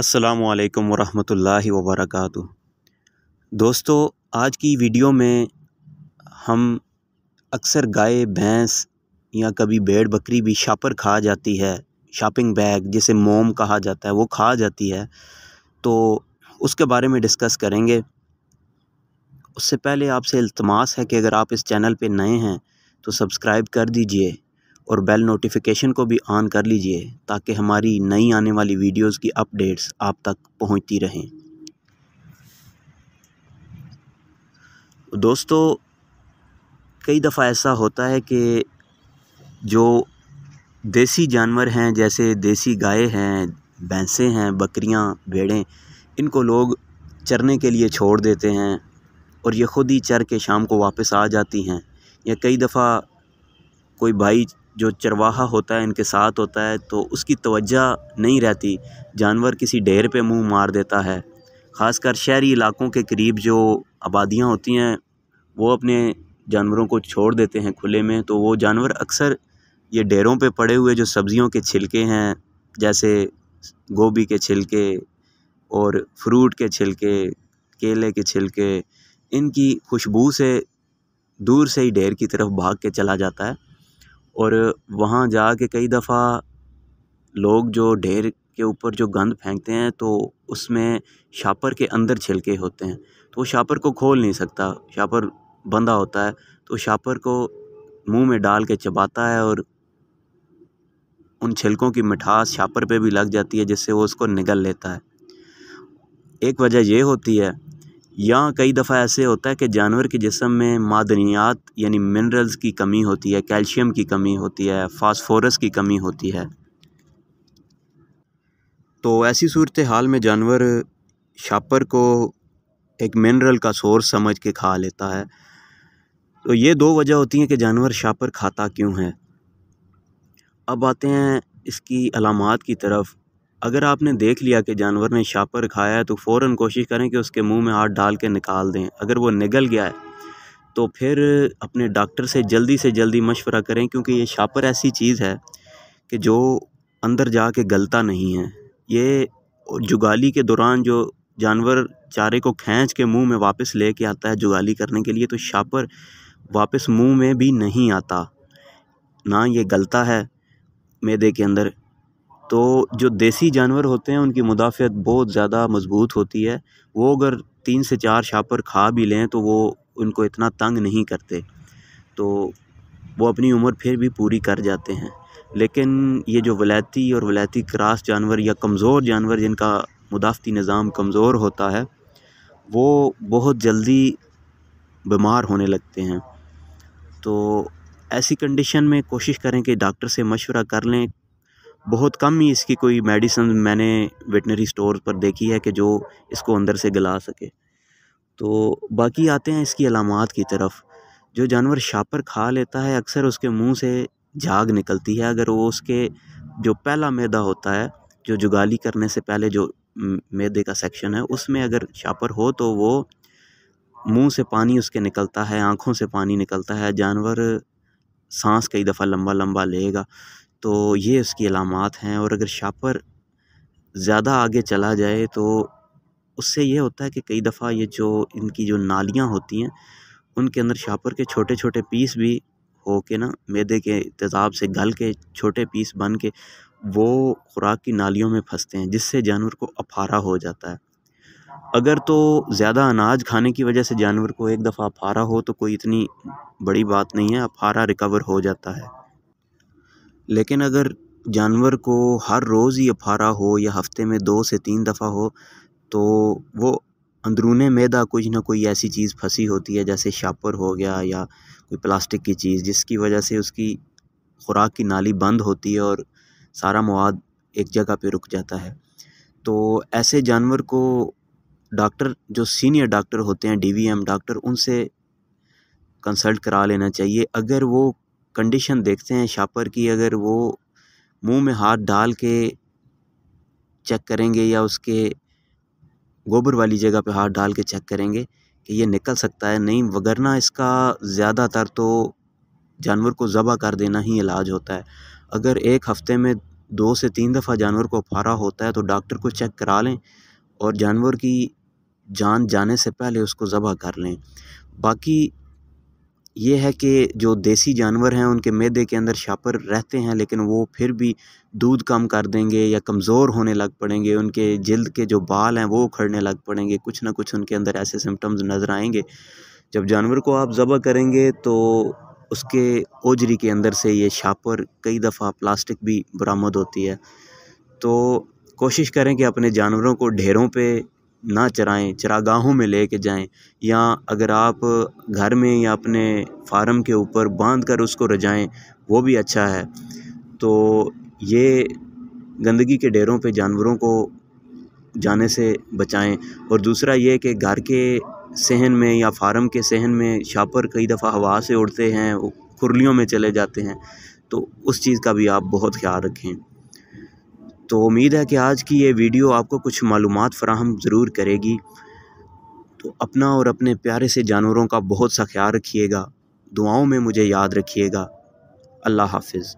अस्सलाम वरहमतुल्लाहि वबरकातु दोस्तों आज की वीडियो में हम अक्सर गाय भैंस या कभी भेड़ बकरी भी शापर खा जाती है शॉपिंग बैग जिसे मोम कहा जाता है वो खा जाती है तो उसके बारे में डिस्कस करेंगे उससे पहले आपसे इल्तमास है कि अगर आप इस चैनल पे नए हैं तो सब्सक्राइब कर दीजिए और बेल नोटिफिकेशन को भी ऑन कर लीजिए ताकि हमारी नई आने वाली वीडियोस की अपडेट्स आप तक पहुंचती रहें दोस्तों कई दफ़ा ऐसा होता है कि जो देसी जानवर हैं जैसे देसी गाय हैं भैंसें हैं बकरियां भेड़ें इनको लोग चरने के लिए छोड़ देते हैं और ये ख़ुद ही चर के शाम को वापस आ जाती हैं या कई दफ़ा कोई भाई जो चरवाहा होता है इनके साथ होता है तो उसकी तवज्जा नहीं रहती जानवर किसी ढेर पे मुंह मार देता है ख़ासकर शहरी इलाकों के करीब जो आबादियाँ होती हैं वो अपने जानवरों को छोड़ देते हैं खुले में तो वो जानवर अक्सर ये ढेरों पे पड़े हुए जो सब्ज़ियों के छिलके हैं जैसे गोभी के छिलके और फ्रूट के छिलके केले के छिलके इनकी खुशबू से दूर से ही ढेर की तरफ भाग के चला जाता है और वहाँ जा के कई दफ़ा लोग जो ढेर के ऊपर जो गंद फेंकते हैं तो उसमें शापर के अंदर छिलके होते हैं तो वो शापर को खोल नहीं सकता शापर बंधा होता है तो शापर को मुंह में डाल के चबाता है और उन छिलकों की मिठास शापर पे भी लग जाती है जिससे वो उसको निगल लेता है एक वजह यह होती है यहाँ कई दफ़ा ऐसे होता है कि जानवर के जिसम में मादनियात यानी मिनरल्स की कमी होती है कैल्शियम की कमी होती है फास्फोरस की कमी होती है तो ऐसी सूरत हाल में जानवर शापर को एक मिनरल का सोर्स समझ के खा लेता है तो ये दो वजह होती हैं कि जानवर शापर खाता क्यों है अब आते हैं इसकी अलामत की तरफ अगर आपने देख लिया कि जानवर ने शापर खाया है तो फ़ौर कोशिश करें कि उसके मुंह में हाथ डाल के निकाल दें अगर वो निगल गया है तो फिर अपने डॉक्टर से जल्दी से जल्दी मशवरा करें क्योंकि ये शापर ऐसी चीज़ है कि जो अंदर जा के गलता नहीं है ये जुगाली के दौरान जो जानवर चारे को खींच के मुंह में वापस ले के आता है जुगाली करने के लिए तो शापर वापस मुंह में भी नहीं आता ना ये गलता है मैदे के अंदर तो जो देसी जानवर होते हैं उनकी मुदाफ़त बहुत ज़्यादा मज़बूत होती है वो अगर तीन से चार छापर खा भी लें तो वो उनको इतना तंग नहीं करते तो वो अपनी उम्र फिर भी पूरी कर जाते हैं लेकिन ये जो वलैती और वलैती क्रास जानवर या कमज़ोर जानवर जिनका मुदाफ़ती निज़ाम कमज़ोर होता है वो बहुत जल्दी बीमार होने लगते हैं तो ऐसी कंडीशन में कोशिश करें कि डॉक्टर से मशवरा कर लें बहुत कम ही इसकी कोई मेडिसन मैंने वेटनरी स्टोर पर देखी है कि जो इसको अंदर से गला सके तो बाकी आते हैं इसकी अलामत की तरफ जो जानवर शापर खा लेता है अक्सर उसके मुंह से झाग निकलती है अगर वो उसके जो पहला मैदा होता है जो जुगाली करने से पहले जो मैदे का सेक्शन है उसमें अगर शापर हो तो वो मुंह से पानी उसके निकलता है आँखों से पानी निकलता है जानवर सांस कई दफ़ा लंबा लंबा लेगा तो ये उसकी अलामत हैं और अगर शापर ज़्यादा आगे चला जाए तो उससे यह होता है कि कई दफ़ा ये जो इनकी जो नालियाँ होती हैं उनके अंदर शापर के छोटे छोटे पीस भी हो के ना मैदे के तेज़ाब से गल के छोटे पीस बन के वो खुराक की नालियों में फंसते हैं जिससे जानवर को अफारा हो जाता है अगर तो ज़्यादा अनाज खाने की वजह से जानवर को एक दफ़ा अफारा हो तो कोई इतनी बड़ी बात नहीं है अफारा रिकवर हो जाता है लेकिन अगर जानवर को हर रोज़ ही फारा हो या हफ्ते में दो से तीन दफ़ा हो तो वो अंदरून मैदा कुछ ना कोई ऐसी चीज़ फंसी होती है जैसे शापर हो गया या कोई प्लास्टिक की चीज़ जिसकी वजह से उसकी खुराक की नाली बंद होती है और सारा मवाद एक जगह पे रुक जाता है तो ऐसे जानवर को डॉक्टर जो सीनियर डॉक्टर होते हैं डीवीएम डॉक्टर उनसे कंसल्ट करा लेना चाहिए अगर वो कंडीशन देखते हैं शापर की अगर वो मुंह में हाथ डाल के चेक करेंगे या उसके गोबर वाली जगह पे हाथ डाल के चेक करेंगे कि ये निकल सकता है नहीं वगरना इसका ज़्यादातर तो जानवर को ज़बा कर देना ही इलाज होता है अगर एक हफ़्ते में दो से तीन दफ़ा जानवर को फारा होता है तो डॉक्टर को चेक करा लें और जानवर की जान जाने से पहले उसको ज़बा कर लें बाकी ये है कि जो देसी जानवर हैं उनके मैदे के अंदर शापर रहते हैं लेकिन वो फिर भी दूध कम कर देंगे या कमज़ोर होने लग पड़ेंगे उनके जल्द के जो बाल हैं वो उखड़ने लग पड़ेंगे कुछ ना कुछ उनके अंदर ऐसे सिम्टम्स नज़र आएंगे जब जानवर को आप ज़बह करेंगे तो उसके ओजरी के अंदर से ये शापर कई दफ़ा प्लास्टिक भी बरामद होती है तो कोशिश करें कि अपने जानवरों को ढेरों पे ना चराएं चरागाहों में लेके जाएं या अगर आप घर में या अपने फारम के ऊपर बांध कर उसको रजाएं वो भी अच्छा है तो ये गंदगी के ढेरों पे जानवरों को जाने से बचाएं और दूसरा ये कि घर के सहन में या फार्म के सहन में शापर कई दफ़ा हवा से उड़ते हैं खुरलियों में चले जाते हैं तो उस चीज़ का भी आप बहुत ख्याल रखें तो उम्मीद है कि आज की ये वीडियो आपको कुछ मालूम फ्राहम ज़रूर करेगी तो अपना और अपने प्यारे से जानवरों का बहुत सा ख्याल रखिएगा दुआओं में मुझे याद रखिएगा अल्लाह हाफिज़